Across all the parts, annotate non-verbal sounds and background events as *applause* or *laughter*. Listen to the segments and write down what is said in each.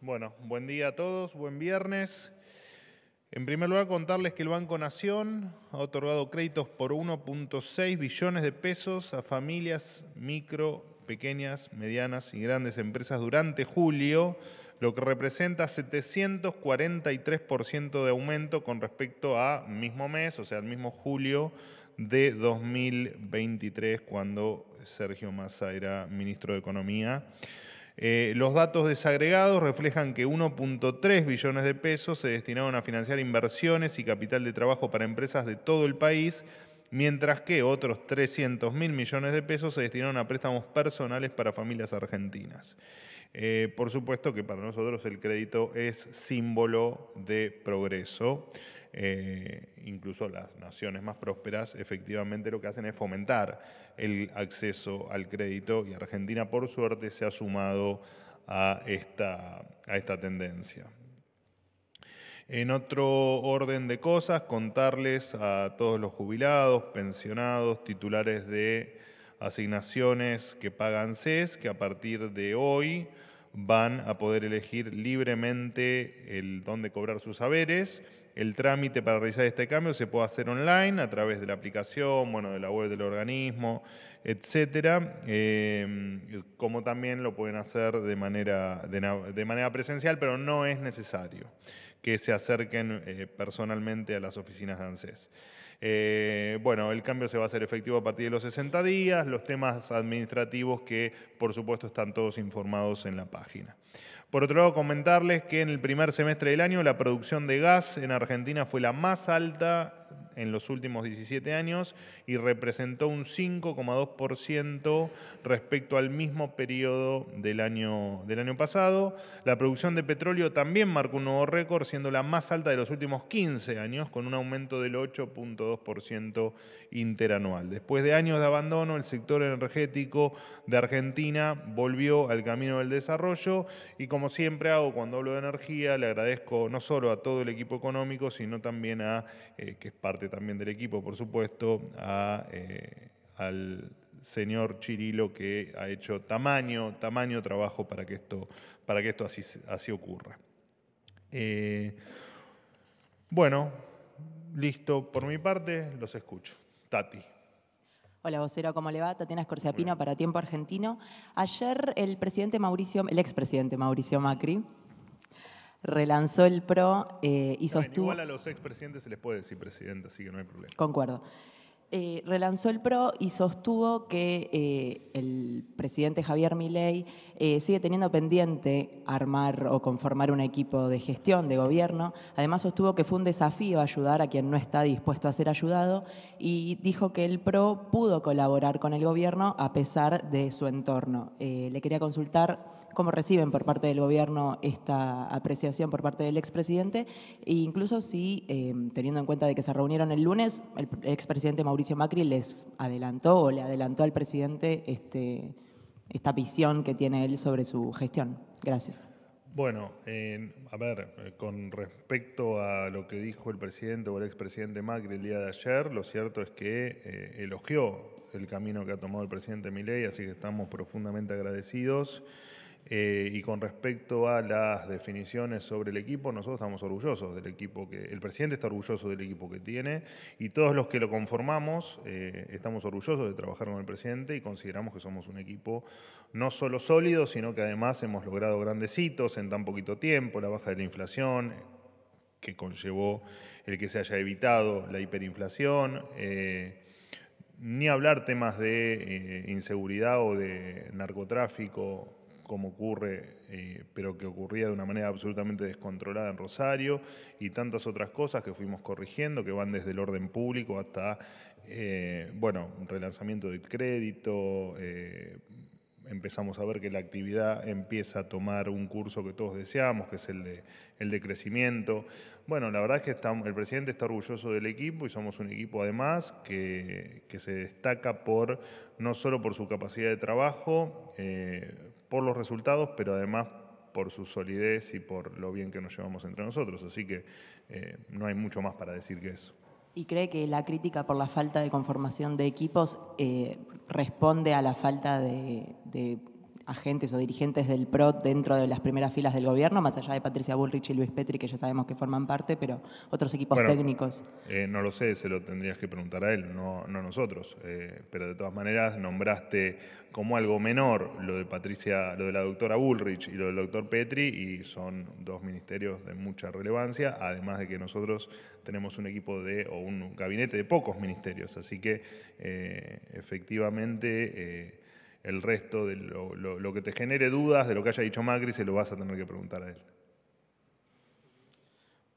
Bueno, buen día a todos, buen viernes. En primer lugar, contarles que el Banco Nación ha otorgado créditos por 1.6 billones de pesos a familias micro, pequeñas, medianas y grandes empresas durante julio, lo que representa 743% de aumento con respecto a mismo mes, o sea, el mismo julio de 2023, cuando Sergio Massa era ministro de Economía. Eh, los datos desagregados reflejan que 1.3 billones de pesos se destinaron a financiar inversiones y capital de trabajo para empresas de todo el país, mientras que otros 300 mil millones de pesos se destinaron a préstamos personales para familias argentinas. Eh, por supuesto que para nosotros el crédito es símbolo de progreso. Eh, incluso las naciones más prósperas, efectivamente lo que hacen es fomentar el acceso al crédito y Argentina, por suerte, se ha sumado a esta, a esta tendencia. En otro orden de cosas, contarles a todos los jubilados, pensionados, titulares de asignaciones que pagan CES, que a partir de hoy van a poder elegir libremente el dónde cobrar sus haberes el trámite para realizar este cambio se puede hacer online a través de la aplicación, bueno, de la web del organismo, etcétera, eh, como también lo pueden hacer de manera, de, manera presencial, pero no es necesario que se acerquen eh, personalmente a las oficinas de ANSES. Eh, bueno, el cambio se va a hacer efectivo a partir de los 60 días, los temas administrativos que por supuesto están todos informados en la página. Por otro lado, comentarles que en el primer semestre del año la producción de gas en Argentina fue la más alta en los últimos 17 años y representó un 5,2% respecto al mismo periodo del año, del año pasado. La producción de petróleo también marcó un nuevo récord, siendo la más alta de los últimos 15 años, con un aumento del 8,2% interanual. Después de años de abandono, el sector energético de Argentina volvió al camino del desarrollo y como siempre hago cuando hablo de energía, le agradezco no solo a todo el equipo económico, sino también a eh, que parte también del equipo, por supuesto, eh, al señor Chirilo que ha hecho tamaño, tamaño trabajo para que esto, para que esto así, ocurra. Eh, bueno, listo. Por mi parte, los escucho. Tati. Hola, vocero, ¿cómo le va? Tatiana Scorsiapino para Tiempo Argentino. Ayer el presidente Mauricio, el expresidente Mauricio Macri, relanzó el PRO eh, y sostuvo... igual a los expresidentes se les puede decir presidente, así que no hay problema. Concuerdo. Eh, relanzó el PRO y sostuvo que eh, el presidente Javier Milei eh, sigue teniendo pendiente armar o conformar un equipo de gestión, de gobierno. Además sostuvo que fue un desafío ayudar a quien no está dispuesto a ser ayudado y dijo que el PRO pudo colaborar con el gobierno a pesar de su entorno. le quería consultar cómo reciben por parte del gobierno esta apreciación por parte del expresidente e incluso si, teniendo en cuenta de que se reunieron el lunes, el expresidente Mauricio Mauricio Macri les adelantó o le adelantó al presidente este, esta visión que tiene él sobre su gestión. Gracias. Bueno, a ver, con respecto a lo que dijo el presidente o el expresidente Macri el día de ayer, lo cierto es que eh, elogió el camino que ha tomado el presidente Milei, así que estamos profundamente agradecidos. Eh, y con respecto a las definiciones sobre el equipo, nosotros estamos orgullosos del equipo que, el presidente está orgulloso del equipo que tiene y todos los que lo conformamos eh, estamos orgullosos de trabajar con el presidente y consideramos que somos un equipo no solo sólido, sino que además hemos logrado grandes hitos en tan poquito tiempo, la baja de la inflación que conllevó el que se haya evitado la hiperinflación. Eh, ni hablar temas de inseguridad o de narcotráfico como ocurre, eh, pero que ocurría de una manera absolutamente descontrolada en Rosario, y tantas otras cosas que fuimos corrigiendo, que van desde el orden público hasta, eh, bueno, relanzamiento del crédito. Eh, empezamos a ver que la actividad empieza a tomar un curso que todos deseamos, que es el de, el de crecimiento. Bueno, la verdad es que el presidente está orgulloso del equipo y somos un equipo además que, se destaca por no solo por su capacidad de trabajo, eh, por los resultados, pero además por su solidez y por lo bien que nos llevamos entre nosotros. Así que eh, no hay mucho más para decir que eso. ¿Y cree que la crítica por la falta de conformación de equipos eh, responde a la falta de agentes o dirigentes del PRO dentro de las primeras filas del gobierno, más allá de Patricia Bullrich y Luis Petri, que ya sabemos que forman parte, pero otros equipos técnicos? Eh, no lo sé, se lo tendrías que preguntar a él, no, no nosotros. Eh, pero de todas maneras, nombraste como algo menor lo de Patricia, lo de la doctora Bullrich y lo del doctor Petri, y son dos ministerios de mucha relevancia, además de que nosotros tenemos un equipo de, o un gabinete de pocos ministerios, así que eh, efectivamente el resto de lo, que te genere dudas de lo que haya dicho Macri se lo vas a tener que preguntar a él.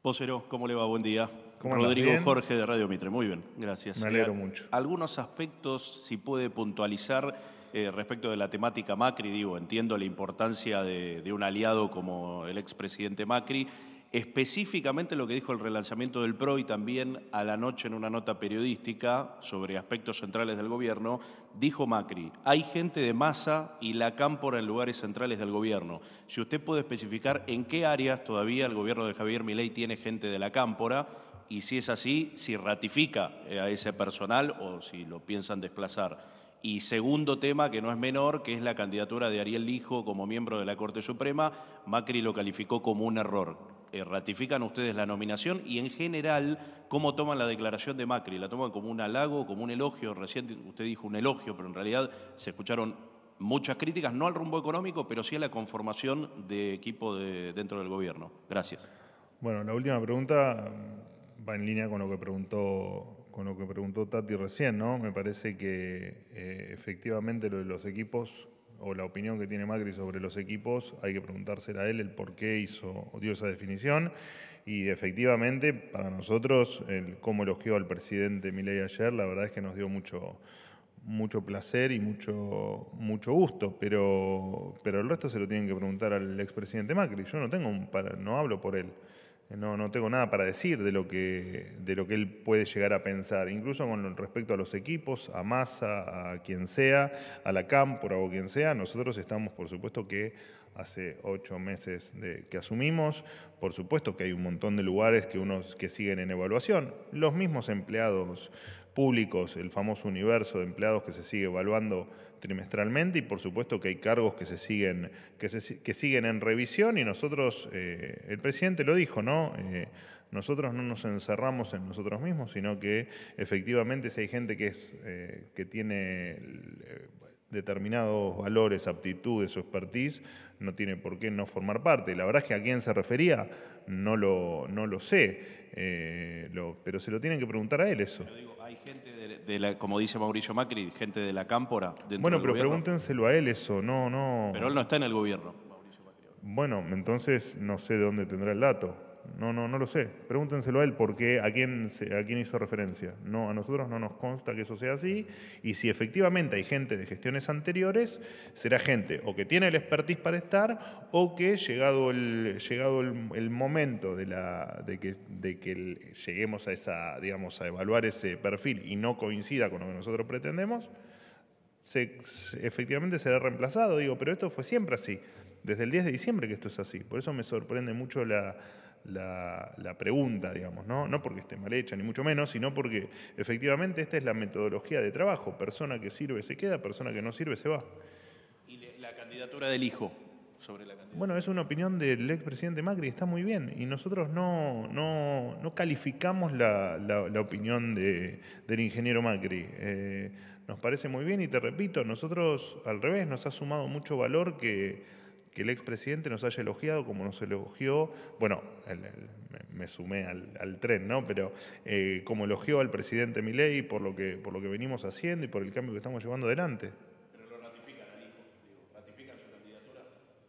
Pocero, ¿cómo le va? Buen día. Rodrigo Jorge de Radio Mitre. Muy bien, gracias. Me alegro mucho. Algunos aspectos, si puede puntualizar eh, respecto de la temática Macri, digo, entiendo la importancia de, de un aliado como el expresidente Macri específicamente lo que dijo el relanzamiento del PRO y también a la noche en una nota periodística sobre aspectos centrales del gobierno, dijo Macri, hay gente de masa y la cámpora en lugares centrales del gobierno. Si usted puede especificar en qué áreas todavía el gobierno de Javier Milei tiene gente de la cámpora y si es así, si ratifica eh, a ese personal o si lo piensan desplazar. Y segundo tema, que no es menor, que es la candidatura de Ariel Lijo como miembro de la Corte Suprema, Macri lo calificó como un error. Eh, ¿Ratifican ustedes la nominación? Y en general, ¿cómo toman la declaración de Macri? ¿La toman como un halago, como un elogio? Recién usted dijo un elogio, pero en realidad se escucharon muchas críticas, no al rumbo económico, pero sí a la conformación de equipo de, dentro del gobierno. Gracias. Bueno, la última pregunta mm, va en línea con lo que preguntó con lo que preguntó Tati recién, ¿no? Me parece que eh, efectivamente lo de los equipos o la opinión que tiene Macri sobre los equipos, hay que preguntársela a él el por qué hizo, dio esa definición. Y efectivamente, para nosotros, el cómo elogió al presidente Milei ayer, la verdad es que nos dio mucho, mucho placer y mucho, mucho gusto, pero, pero el resto se lo tienen que preguntar al expresidente Macri. Yo no tengo un, no hablo por él. No, no tengo nada para decir de lo, que, de lo que él puede llegar a pensar, incluso con respecto a los equipos, a Massa, a quien sea, a la Cámpora o quien sea. Nosotros estamos, por supuesto, que hace ocho meses que asumimos, por supuesto que hay un montón de lugares que, unos, que siguen en evaluación. Los mismos empleados públicos, el famoso universo de empleados que se sigue evaluando trimestralmente y por supuesto que hay cargos que se siguen, que, siguen en revisión y nosotros, eh, el presidente lo dijo, ¿no? Eh, nosotros no nos encerramos en nosotros mismos, sino que efectivamente si hay gente que, es, eh, que tiene determinados valores, aptitudes o expertise, no tiene por qué no formar parte. La verdad es que a quién se refería, no lo, no lo sé, eh, pero se lo tienen que preguntar a él eso. digo, hay gente, de, como dice Mauricio Macri, gente de la cámpora. Bueno, pero pregúntenselo a él eso, no, no. Pero él no está en el gobierno. Bueno, entonces no sé de dónde tendrá el dato. No, no, no lo sé. Pregúntenselo a él porque a quién, a quién hizo referencia. No, a nosotros no nos consta que eso sea así. Y si efectivamente hay gente de gestiones anteriores, será gente o que tiene el expertise para estar o que llegado el, llegado el, momento de, la, de que, de lleguemos a esa, digamos, a evaluar ese perfil y no coincida con lo que nosotros pretendemos, se, efectivamente será reemplazado. Digo, pero esto fue siempre así. Desde el 10 de diciembre que esto es así. Por eso me sorprende mucho la la, pregunta, digamos, ¿no? porque esté mal hecha, ni mucho menos, sino porque efectivamente esta es la metodología de trabajo. Persona que sirve se queda, persona que no sirve se va. ¿Y la candidatura del hijo? Sobre la Bueno, es una opinión del expresidente Macri, está muy bien. Y nosotros no, calificamos la, opinión del ingeniero Macri. Eh, nos parece muy bien y te repito, nosotros al revés, nos ha sumado mucho valor que que el expresidente nos haya elogiado como nos elogió, bueno, me sumé al, tren, ¿no? Pero eh, como elogió al presidente Milei por lo, que, por lo que venimos haciendo y por el cambio que estamos llevando adelante. Pero lo ratifican, ratifican su candidatura.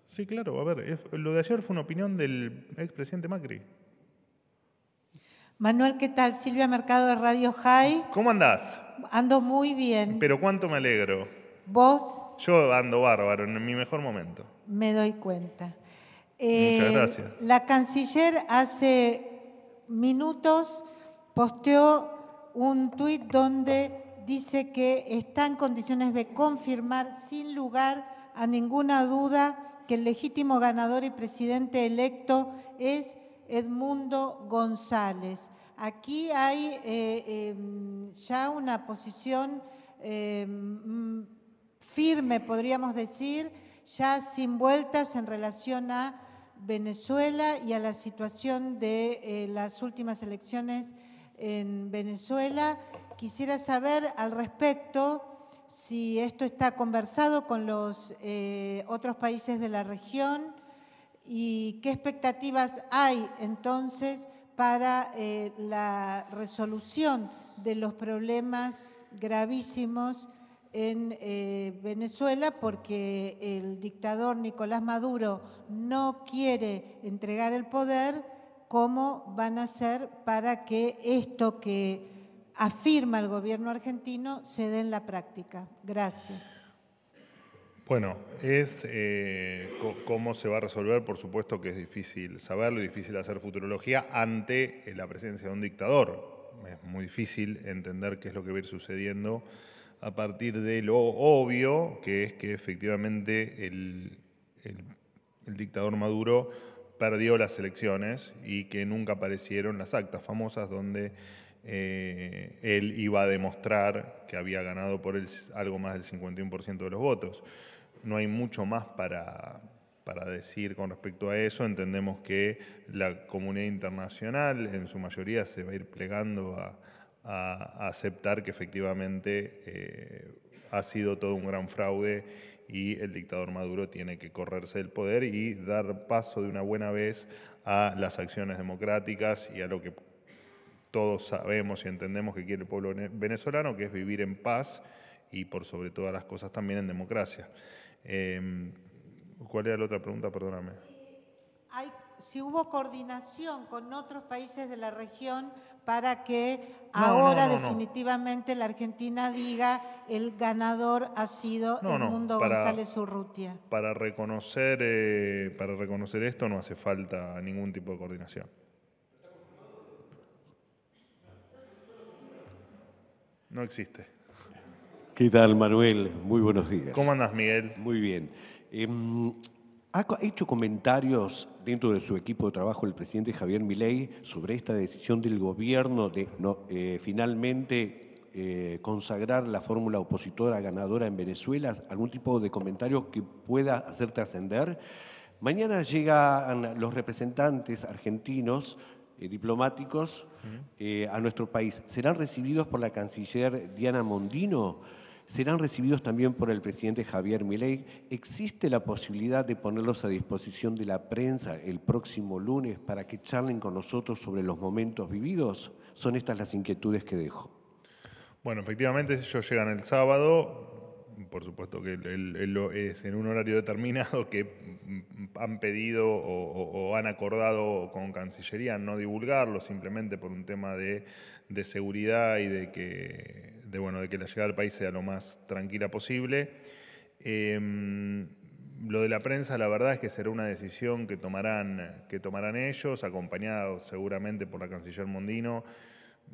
Sí, claro, a ver, lo de ayer fue una opinión del expresidente Macri. Manuel, ¿qué tal? Silvia Mercado de Radio High. ¿Cómo andás? Ando muy bien. Pero cuánto me alegro. ¿Vos? Yo ando bárbaro, en mi mejor momento me doy cuenta. Muchas eh, gracias. La canciller hace minutos posteó un tuit donde dice que está en condiciones de confirmar sin lugar a ninguna duda que el legítimo ganador y presidente electo es Edmundo González. Aquí hay eh, em, ya una posición em, firme, podríamos decir, ya sin vueltas en relación a Venezuela y a la situación de eh, las últimas elecciones en Venezuela. Quisiera saber al respecto si esto está conversado con los eh, otros países de la región y qué expectativas hay entonces para eh, la resolución de los problemas gravísimos en eh, Venezuela porque el dictador Nicolás Maduro no quiere entregar el poder, ¿cómo van a hacer para que esto que afirma el gobierno argentino se dé en la práctica? Gracias. Bueno, es eh, cómo se va a resolver, por supuesto que es difícil saberlo, difícil hacer futurología ante eh, la presencia de un dictador. Es muy difícil entender qué es lo que va a ir sucediendo a partir de lo obvio, que es que efectivamente el, el, dictador Maduro perdió las elecciones y que nunca aparecieron las actas famosas donde eh, él iba a demostrar que había ganado por el, algo más del 51% de los votos. No hay mucho más para, para decir con respecto a eso. Entendemos que la comunidad internacional en su mayoría se va a ir plegando a, a, aceptar que efectivamente eh, ha sido todo un gran fraude y el dictador Maduro tiene que correrse del poder y dar paso de una buena vez a las acciones democráticas y a lo que todos sabemos y entendemos que quiere el pueblo venezolano, que es vivir en paz y por sobre todas las cosas también en democracia. Em, ¿Cuál era la otra pregunta? Perdóname. ¿Hay si hubo coordinación con otros países de la región para que ahora definitivamente la Argentina diga el ganador ha sido el mundo González Urrutia. Para reconocer, eh, para reconocer esto no hace falta ningún tipo de coordinación. No existe. ¿Qué tal, Manuel? Muy buenos días. ¿Cómo andas, Miguel? Muy bien. Em, ¿Ha hecho comentarios dentro de su equipo de trabajo el presidente Javier Milei sobre esta decisión del gobierno de eh, finalmente eh, consagrar la fórmula opositora ganadora en Venezuela? ¿Algún tipo de comentario que pueda hacerte ascender? Mañana llegan los representantes argentinos eh, diplomáticos a nuestro país. ¿Serán recibidos por la canciller Diana Mondino? serán recibidos también por el presidente Javier Milei. Existe la posibilidad de ponerlos a disposición de la prensa el próximo lunes para que charlen con nosotros sobre los momentos vividos. Son estas las inquietudes que dejo. Bueno, efectivamente ellos llegan el sábado, por supuesto que es en un horario determinado que han pedido o, han acordado con Cancillería no divulgarlo simplemente por un tema de seguridad y de que de, bueno, de que la llegada al país sea lo más tranquila posible. Em, lo de la prensa, la verdad es que será una decisión que tomarán, que tomarán ellos, acompañados seguramente por la canciller Mondino.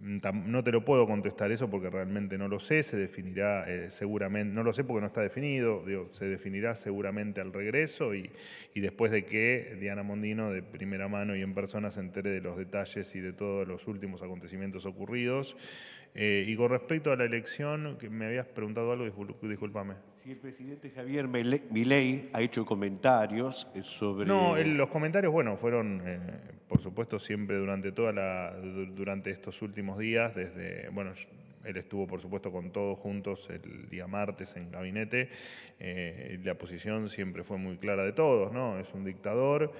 Mm, no te lo puedo contestar eso porque realmente no lo sé, se definirá eh, seguramente, no lo sé porque no está definido, se definirá seguramente al regreso y, y, después de que Diana Mondino de primera mano y en persona se entere de los detalles y de todos los últimos acontecimientos ocurridos, eh, y con respecto a la elección, que me habías preguntado algo, discúlpame. Si el presidente Javier Milei ha hecho comentarios eh, sobre... No, los comentarios, bueno, fueron, eh, por supuesto, siempre durante toda la, durante estos últimos días, desde, bueno, él estuvo, por supuesto, con todos juntos el día martes en gabinete. la posición siempre fue muy clara de todos, ¿no? Es un dictador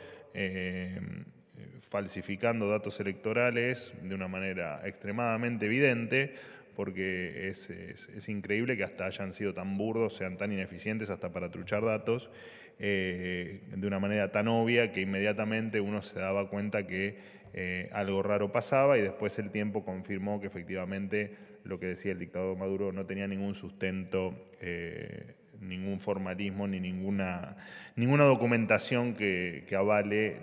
falsificando datos electorales de una manera extremadamente evidente, porque es, increíble que hasta hayan sido tan burdos, sean tan ineficientes hasta para truchar datos, eh, de una manera tan obvia que inmediatamente uno se daba cuenta que eh, algo raro pasaba y después el tiempo confirmó que efectivamente lo que decía el dictador Maduro no tenía ningún sustento. Eh, ningún formalismo ni ninguna, ninguna documentación que, que avale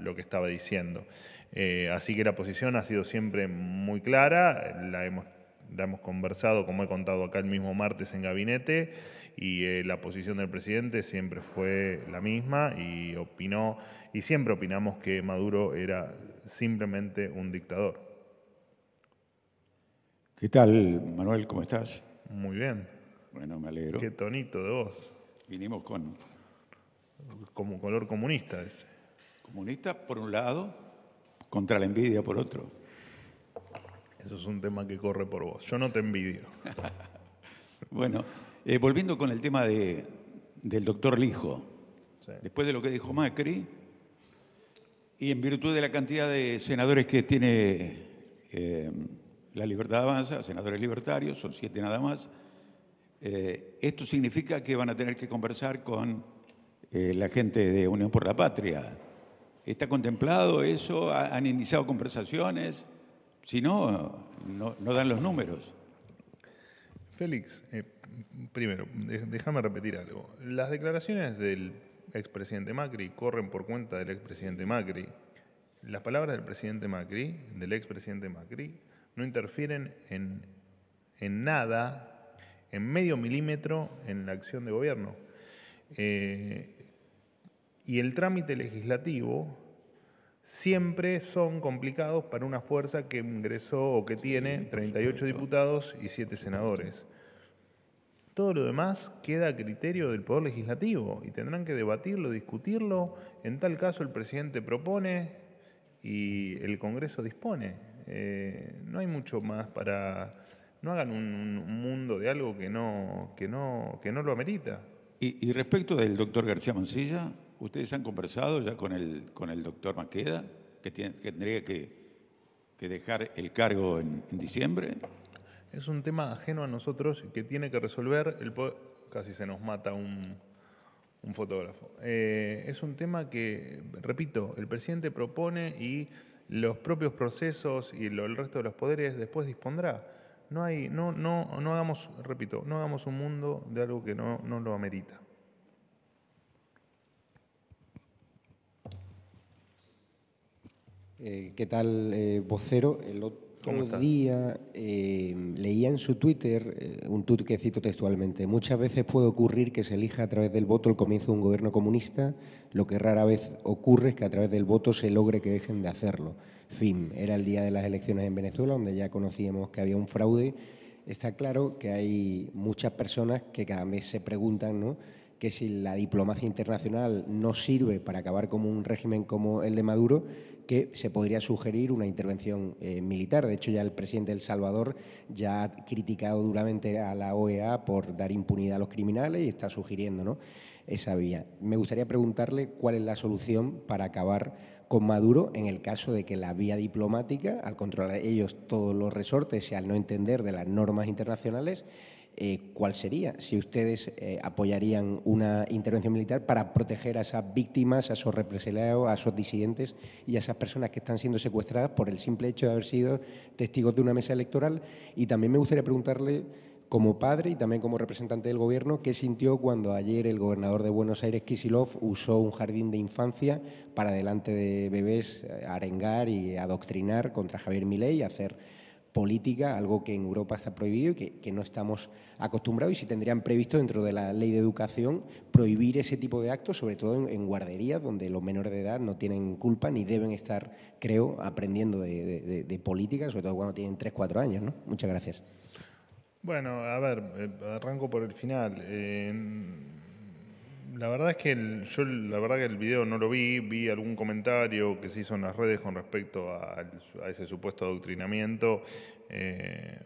lo que estaba diciendo. Eh, así que la posición ha sido siempre muy clara, la hemos, conversado, como he contado acá el mismo martes en gabinete, y eh, la posición del presidente siempre fue la misma y opinó, y siempre opinamos que Maduro era simplemente un dictador. ¿Qué tal, Manuel? ¿Cómo estás? Muy bien. Bueno, me alegro. Qué tonito de voz. Vinimos con... Como color comunista ese. Comunista por un lado, contra la envidia por otro. Eso es un tema que corre por vos. Yo no te envidio. *laughs* bueno, eh, volviendo con el tema del doctor Lijo. Después de lo que dijo Macri, y en virtud de la cantidad de senadores que tiene eh, la libertad avanza, senadores libertarios, son siete nada más, eh, esto significa que van a tener que conversar con eh, la gente de Unión por la Patria. ¿Está contemplado eso? ¿Han iniciado conversaciones? Si no, no, dan los números. Félix, eh, primero, déjame repetir algo. Las declaraciones del expresidente Macri corren por cuenta del expresidente Macri. Las palabras del presidente Macri, del expresidente Macri, no interfieren en, en nada en medio milímetro en la acción de gobierno. Eh, y el trámite legislativo siempre son complicados para una fuerza que ingresó o que tiene 38 diputados y 7 senadores. Todo lo demás queda a criterio del Poder Legislativo y tendrán que debatirlo, discutirlo. En tal caso el presidente propone y el Congreso dispone. Eh, no hay mucho más para no hagan un, mundo de algo que no, que no, que no lo amerita. Y, respecto del doctor García Mancilla, ¿ustedes han conversado ya con el, con el doctor Maqueda, que, tendría que, dejar el cargo en, diciembre? Es un tema ajeno a nosotros que tiene que resolver el poder... Casi se nos mata un, un fotógrafo. Eh, es un tema que, repito, el presidente propone y los propios procesos y el resto de los poderes después dispondrá. No, hay, no, no, no hagamos, repito, no hagamos un mundo de algo que no, no lo amerita. Eh, ¿Qué tal, eh, vocero? El otro día eh, leía en su Twitter un tuit que cito textualmente. Muchas veces puede ocurrir que se elija a través del voto el comienzo de un gobierno comunista. Lo que rara vez ocurre es que a través del voto se logre que dejen de hacerlo fin. Era el día de las elecciones en Venezuela, donde ya conocíamos que había un fraude. Está claro que hay muchas personas que cada mes se preguntan, que si la diplomacia internacional no sirve para acabar con un régimen como el de Maduro, que se podría sugerir una intervención eh, militar. De hecho, ya el presidente de El Salvador ya ha criticado duramente a la OEA por dar impunidad a los criminales y está sugiriendo ¿no? esa vía. Me gustaría preguntarle cuál es la solución para acabar con Maduro en el caso de que la vía diplomática, al controlar ellos todos los resortes y al no entender de las normas internacionales, eh, ¿cuál sería? Si ustedes eh, apoyarían una intervención militar para proteger a esas víctimas, a esos represaliados, a esos disidentes y a esas personas que están siendo secuestradas por el simple hecho de haber sido testigos de una mesa electoral. Y también me gustaría preguntarle como padre y también como representante del Gobierno, ¿qué sintió cuando ayer el gobernador de Buenos Aires, Kisilov, usó un jardín de infancia para delante de bebés eh, arengar y adoctrinar contra Javier Milei y hacer política, algo que en Europa está prohibido y que, no estamos acostumbrados y si tendrían previsto dentro de la ley de educación prohibir ese tipo de actos, sobre todo en, guarderías donde los menores de edad no tienen culpa ni deben estar, creo, aprendiendo de, política, sobre todo cuando tienen 3, 4 años. Muchas gracias. Bueno, a ver, eh, arranco por el final. Eh, la verdad es que el, yo la verdad que el video no lo vi, vi algún comentario que se hizo en las redes con respecto a, ese supuesto adoctrinamiento. Eh,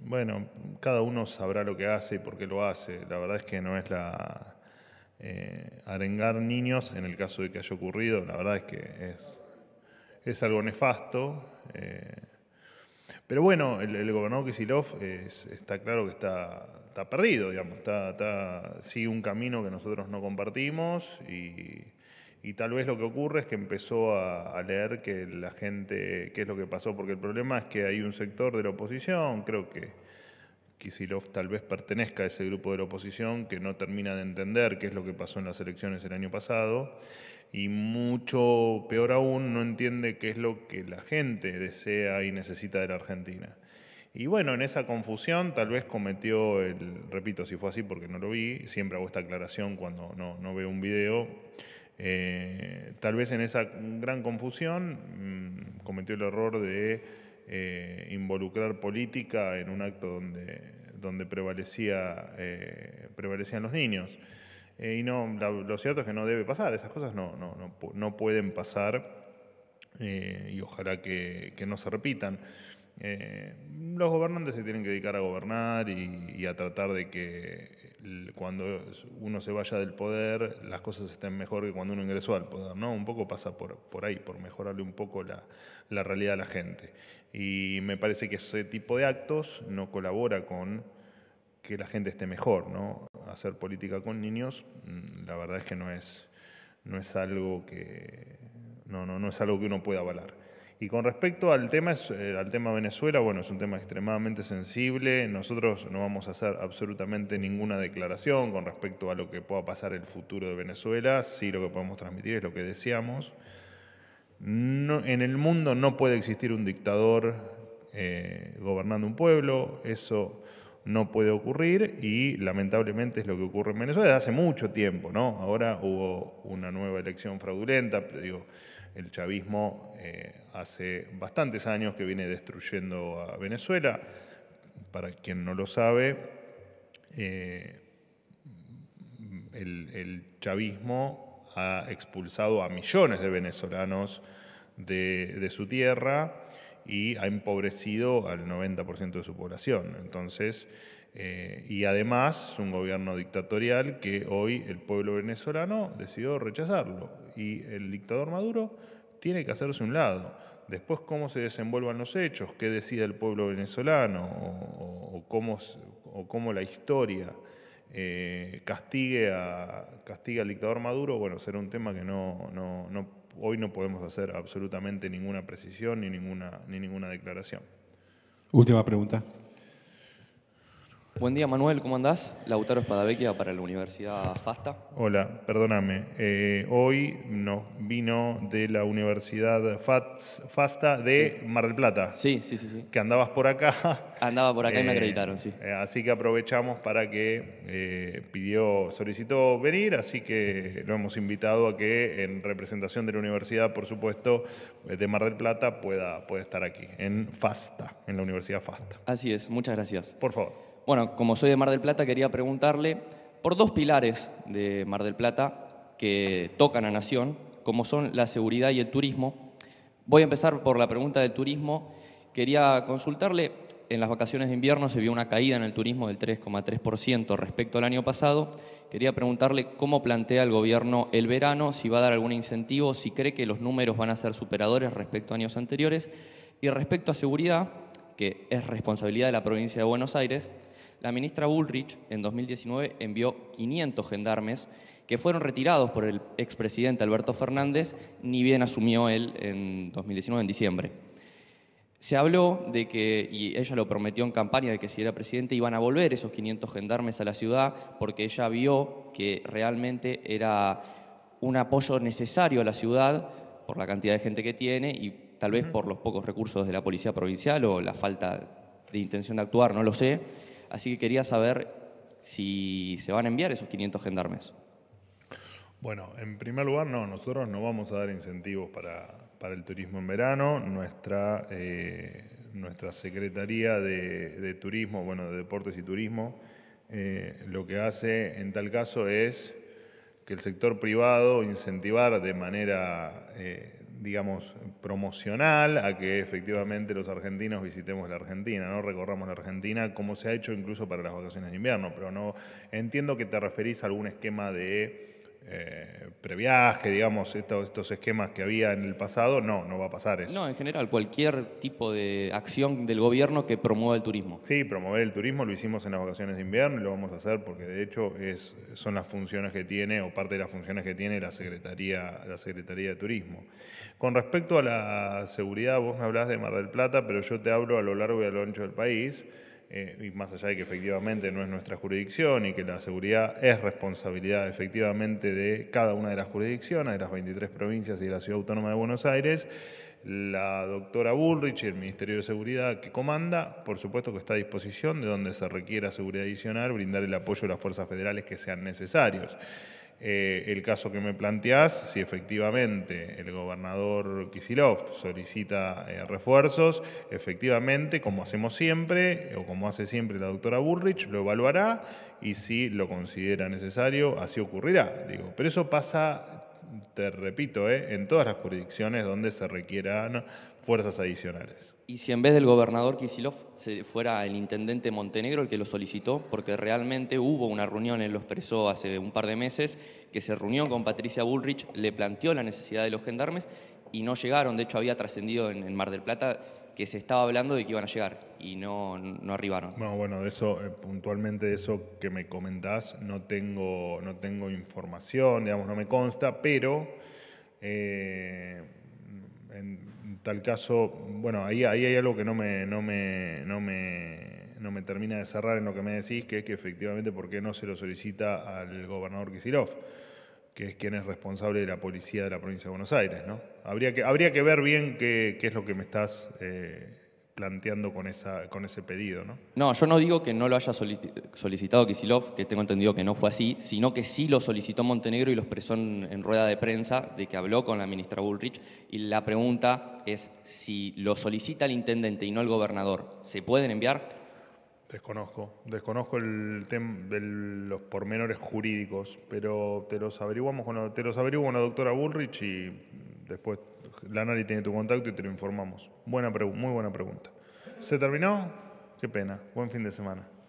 bueno, cada uno sabrá lo que hace y por qué lo hace. La verdad es que no es la arengar niños en el caso de que haya ocurrido. La verdad es que es, es algo nefasto. Pero bueno, el, gobernador Kisilov está claro que está, perdido, digamos, está, está, sigue un camino que nosotros no compartimos y, tal vez lo que ocurre es que empezó a, leer que la gente, qué es lo que pasó, porque el problema es que hay un sector de la oposición, creo que Kisilov tal vez pertenezca a ese grupo de la oposición que no termina de entender qué es lo que pasó en las elecciones el año pasado y mucho peor aún no entiende qué es lo que la gente desea y necesita de la Argentina. Y bueno, en esa confusión tal vez cometió el, repito, si fue así porque no lo vi, siempre hago esta aclaración cuando no, veo un video, eh, tal vez en esa gran confusión mm, cometió el error de eh, involucrar política en un acto donde, prevalecía, eh, prevalecían los niños. Eh, y no, lo cierto es que no debe pasar, esas cosas no, no, no, pueden pasar eh, y ojalá que, no se repitan. Eh, los gobernantes se tienen que dedicar a gobernar y, a tratar de que cuando uno se vaya del poder las cosas estén mejor que cuando uno ingresó al poder, ¿no? Un poco pasa por, por ahí, por mejorarle un poco la, la realidad a la gente. Y me parece que ese tipo de actos no colabora con que la gente esté mejor, ¿no? hacer política con niños, mm, la verdad es que no es, no es algo que no, no, es algo que uno pueda avalar. Y con respecto al tema, eh, al tema Venezuela, bueno, es un tema extremadamente sensible. Nosotros no vamos a hacer absolutamente ninguna declaración con respecto a lo que pueda pasar el futuro de Venezuela. Sí, lo que podemos transmitir es lo que deseamos. en el mundo no puede existir un dictador eh, gobernando un pueblo. Eso no puede ocurrir y lamentablemente es lo que ocurre en Venezuela desde hace mucho tiempo, ¿no? Ahora hubo una nueva elección fraudulenta, pero digo, el chavismo eh, hace bastantes años que viene destruyendo a Venezuela. Para quien no lo sabe, eh, el, chavismo ha expulsado a millones de venezolanos de su tierra y ha empobrecido al 90% de su población. Entonces, eh, y además es un gobierno dictatorial que hoy el pueblo venezolano decidió rechazarlo. Y el dictador Maduro tiene que hacerse un lado. Después, cómo se desenvuelvan los hechos, qué decide el pueblo venezolano cómo, o cómo, la historia eh, castigue, a, castiga al dictador Maduro, bueno, será un tema que no, no, no, hoy no podemos hacer absolutamente ninguna precisión ni ninguna, ni ninguna declaración. Última pregunta. Buen día, Manuel, ¿cómo andás? Lautaro Espadavecchia para la Universidad FASTA. Hola, perdóname. Eh, hoy nos vino de la Universidad FASTA de Mar del Plata. Sí, sí, sí, sí, Que andabas por acá. Andaba por acá y me eh, acreditaron, sí. Eh, así que aprovechamos para que pidió, solicitó venir, así que lo hemos invitado a que en representación de la universidad, por supuesto, de Mar del Plata pueda, pueda estar aquí, en FASTA, en la Universidad FASTA. Así es, muchas gracias. Por favor bueno, como soy de Mar del Plata, quería preguntarle por dos pilares de Mar del Plata que tocan a Nación, como son la seguridad y el turismo. Voy a empezar por la pregunta del turismo. Quería consultarle, en las vacaciones de invierno se vio una caída en el turismo del 3,3% respecto al año pasado. Quería preguntarle cómo plantea el gobierno el verano, si va a dar algún incentivo, si cree que los números van a ser superadores respecto a años anteriores. Y respecto a seguridad, que es responsabilidad de la provincia de Buenos Aires, la ministra Bullrich en 2019 envió 500 gendarmes que fueron retirados por el expresidente Alberto Fernández, ni bien asumió él en 2019, en diciembre. Se habló de que, y ella lo prometió en campaña, de que si era presidente iban a volver esos 500 gendarmes a la ciudad, porque ella vio que realmente era un apoyo necesario a la ciudad por la cantidad de gente que tiene y tal vez por los pocos recursos de la policía provincial o la falta de intención de actuar, no lo sé. Así que quería saber si se van a enviar esos 500 gendarmes. Bueno, en primer lugar, no, nosotros no vamos a dar incentivos para, el turismo en verano. Nuestra, eh, nuestra Secretaría de, Turismo, bueno, de Deportes y Turismo, eh, lo que hace en tal caso es que el sector privado incentivar de manera eh, digamos, promocional a que efectivamente los argentinos visitemos la Argentina, ¿no? Recorramos la Argentina, como se ha hecho incluso para las vacaciones de invierno, pero no entiendo que te referís a algún esquema de eh, previaje, digamos, estos, estos esquemas que había en el pasado, no, no va a pasar eso. No, en general, cualquier tipo de acción del gobierno que promueva el turismo. Sí, promover el turismo lo hicimos en las vacaciones de invierno y lo vamos a hacer porque de hecho es, son las funciones que tiene o parte de las funciones que tiene la Secretaría, la Secretaría de Turismo. Con respecto a la seguridad, vos me hablas de Mar del Plata, pero yo te hablo a lo largo y a lo ancho del país. Eh, y más allá de que efectivamente no es nuestra jurisdicción y que la seguridad es responsabilidad efectivamente de cada una de las jurisdicciones, de las 23 provincias y de la Ciudad Autónoma de Buenos Aires, la doctora Bullrich y el Ministerio de Seguridad que comanda, por supuesto que está a disposición de donde se requiera seguridad adicional, brindar el apoyo a las fuerzas federales que sean necesarios. Eh, el caso que me planteás, si efectivamente el gobernador Kisilov solicita eh, refuerzos, efectivamente, como hacemos siempre, eh, o como hace siempre la doctora Burrich, lo evaluará y si lo considera necesario, así ocurrirá. Digo, pero eso pasa, te repito, en todas las jurisdicciones donde se requieran fuerzas adicionales y si en vez del gobernador Kisilov fuera el intendente Montenegro el que lo solicitó, porque realmente hubo una reunión, él lo expresó hace un par de meses, que se reunió con Patricia Bullrich, le planteó la necesidad de los gendarmes y no llegaron, de hecho había trascendido en, Mar del Plata que se estaba hablando de que iban a llegar y no, no arribaron. Bueno, bueno, eso, eh, puntualmente de eso que me comentás, no tengo, no tengo información, digamos, no me consta, pero eh, tal caso, bueno, ahí, ahí hay algo que no me, no, me, no, me, no me termina de cerrar en lo que me decís, que es que efectivamente, ¿por qué no se lo solicita al gobernador Kisilov? que es quien es responsable de la policía de la provincia de Buenos Aires, ¿no? Habría que, habría que ver bien qué, es lo que me estás eh, planteando con, ese pedido, ¿no? No, yo no digo que no lo haya solicitado Kisilov, que tengo entendido que no fue así, sino que sí lo solicitó Montenegro y lo expresó en, rueda de prensa de que habló con la ministra Bullrich y la pregunta es si lo solicita el intendente y no el gobernador, ¿se pueden enviar? Desconozco, desconozco el los pormenores jurídicos, pero te los averiguamos con te los con la doctora Bullrich y después la Nari tiene tu contacto y te lo informamos. Buena muy buena pregunta. ¿Se terminó? Qué pena. Buen fin de semana.